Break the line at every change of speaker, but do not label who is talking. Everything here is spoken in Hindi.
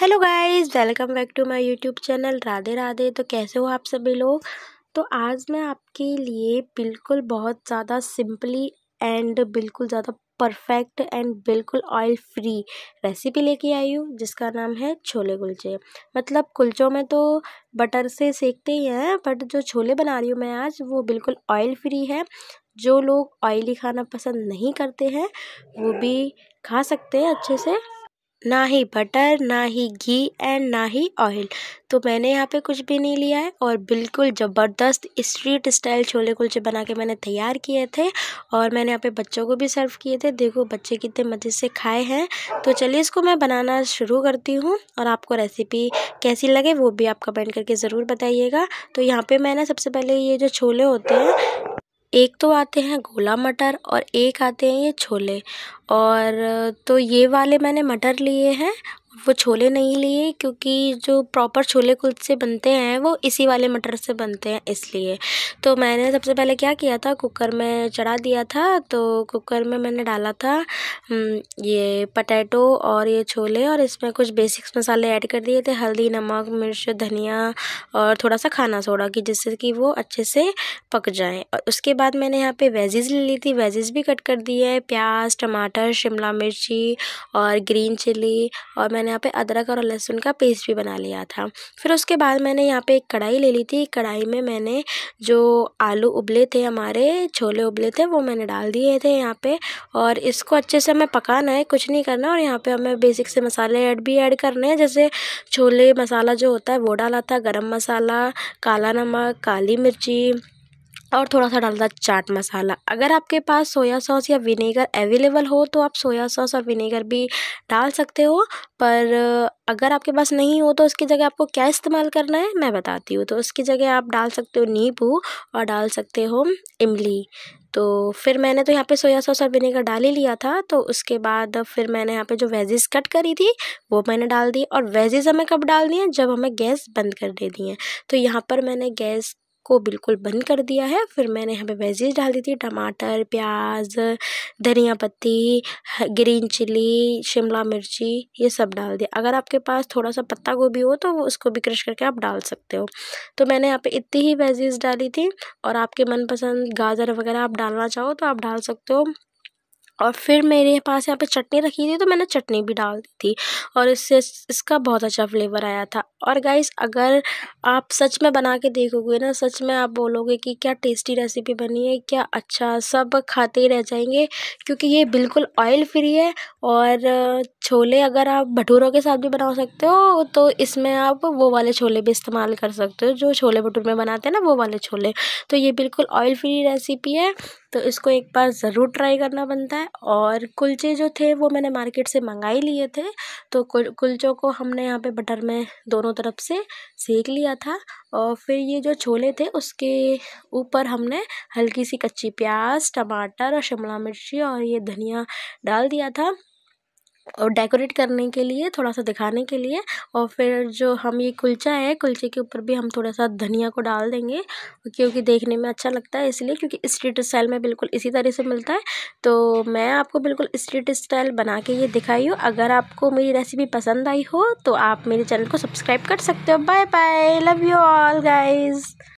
hello guys welcome back to my YouTube channel Radhe Radhe तो कैसे हो आप सभी लोग तो आज मैं आपके लिए बिल्कुल बहुत ज़्यादा सिंपली एंड बिल्कुल ज़्यादा परफेक्ट एंड बिल्कुल ऑयल फ्री रेसिपी लेके आई हूँ जिसका नाम है छोले कुलचे मतलब कुलचों में तो बटर से सेकते ही हैं बट जो छोले बना रही हूँ मैं आज वो बिल्कुल ऑयल फ्री है जो लोग ऑयली खाना पसंद नहीं करते हैं वो भी खा सकते हैं अच्छे से ना ही बटर ना ही घी एंड ना ही ऑयल तो मैंने यहाँ पे कुछ भी नहीं लिया है और बिल्कुल ज़बरदस्त स्ट्रीट स्टाइल छोले कुलचे बना के मैंने तैयार किए थे और मैंने यहाँ पे बच्चों को भी सर्व किए थे देखो बच्चे कितने मज़े से खाए हैं तो चलिए इसको मैं बनाना शुरू करती हूँ और आपको रेसिपी कैसी लगे वो भी आप कमेंट करके ज़रूर बताइएगा तो यहाँ पर मैंने सबसे पहले ये जो छोले होते हैं एक तो आते हैं गोला मटर और एक आते हैं ये छोले और तो ये वाले मैंने मटर लिए हैं वो छोले नहीं लिए क्योंकि जो प्रॉपर छोले से बनते हैं वो इसी वाले मटर से बनते हैं इसलिए तो मैंने सबसे पहले क्या किया था कुकर में चढ़ा दिया था तो कुकर में मैंने डाला था ये पटैटो और ये छोले और इसमें कुछ बेसिक्स मसाले ऐड कर दिए थे हल्दी नमक मिर्च धनिया और थोड़ा सा खाना सोडा कि जिससे कि वो अच्छे से पक जाएँ और उसके बाद मैंने यहाँ पर वेजेस ले ली थी वेजेस भी कट कर दिए प्याज टमाटर शिमला मिर्ची और ग्रीन चिली और मैंने मैंने यहाँ पे अदरक और लहसुन का पेस्ट भी बना लिया था फिर उसके बाद मैंने यहाँ पे एक कढ़ाई ले ली थी कढ़ाई में मैंने जो आलू उबले थे हमारे छोले उबले थे वो मैंने डाल दिए थे यहाँ पे और इसको अच्छे से हमें पकाना है कुछ नहीं करना और यहाँ पे हमें बेसिक से मसाले ऐड भी ऐड करने हैं जैसे छोले मसाला जो होता है वो डाला था गर्म मसाला काला नमक काली मिर्ची और थोड़ा सा डालता चाट मसाला अगर आपके पास सोया सॉस या विनेगर अवेलेबल हो तो आप सोया सॉस और विनेगर भी डाल सकते हो पर अगर आपके पास नहीं हो तो उसकी जगह आपको क्या इस्तेमाल करना है मैं बताती हूँ तो उसकी जगह आप डाल सकते हो नींबू और डाल सकते हो इमली तो फिर मैंने तो यहाँ पे सोया सॉस और विनेगर डाल ही लिया था तो उसके बाद फिर मैंने यहाँ पे जो वेजेस कट करी थी वो मैंने डाल दी और वेजेस हमें कब डाल दिए जब हमें गैस बंद कर देनी है तो यहाँ पर मैंने गैस को बिल्कुल बंद कर दिया है फिर मैंने यहाँ पे वेजीज डाल दी थी टमाटर प्याज धनिया पत्ती ग्रीन चिली शिमला मिर्ची ये सब डाल दिया अगर आपके पास थोड़ा सा पत्ता गोभी हो तो उसको भी क्रश करके आप डाल सकते हो तो मैंने यहाँ पे इतनी ही वेजीज डाली थी और आपके मनपसंद गाजर वगैरह आप डालना चाहो तो आप डाल सकते हो और फिर मेरे पास यहाँ पे चटनी रखी थी तो मैंने चटनी भी डाल दी थी और इससे इसका बहुत अच्छा फ्लेवर आया था और गाइस अगर आप सच में बना के देखोगे ना सच में आप बोलोगे कि क्या टेस्टी रेसिपी बनी है क्या अच्छा सब खाते ही रह जाएंगे क्योंकि ये बिल्कुल ऑयल फ्री है और छोले अगर आप भटूरों के साथ भी बना सकते हो तो इसमें आप वो वाले छोले भी इस्तेमाल कर सकते हो जो छोले भटूरे में बनाते हैं ना वो वाले छोले तो ये बिल्कुल ऑयल फ्री रेसिपी है तो इसको एक बार ज़रूर ट्राई करना बनता है और कुलचे जो थे वो मैंने मार्केट से मंगा ही लिए थे तो कुल कुलचों को हमने यहाँ पे बटर में दोनों तरफ से सेक लिया था और फिर ये जो छोले थे उसके ऊपर हमने हल्की सी कच्ची प्याज टमाटर और शिमला मिर्ची और ये धनिया डाल दिया था और डेकोरेट करने के लिए थोड़ा सा दिखाने के लिए और फिर जो हम ये कुलचा है कुलचे के ऊपर भी हम थोड़ा सा धनिया को डाल देंगे क्योंकि देखने में अच्छा लगता है इसलिए क्योंकि स्ट्रीट स्टाइल में बिल्कुल इसी तरह से मिलता है तो मैं आपको बिल्कुल स्ट्रीट स्टाइल बना के ये दिखाई हूँ अगर आपको मेरी रेसिपी पसंद आई हो तो आप मेरे चैनल को सब्सक्राइब कर सकते हो bye bye love you all guys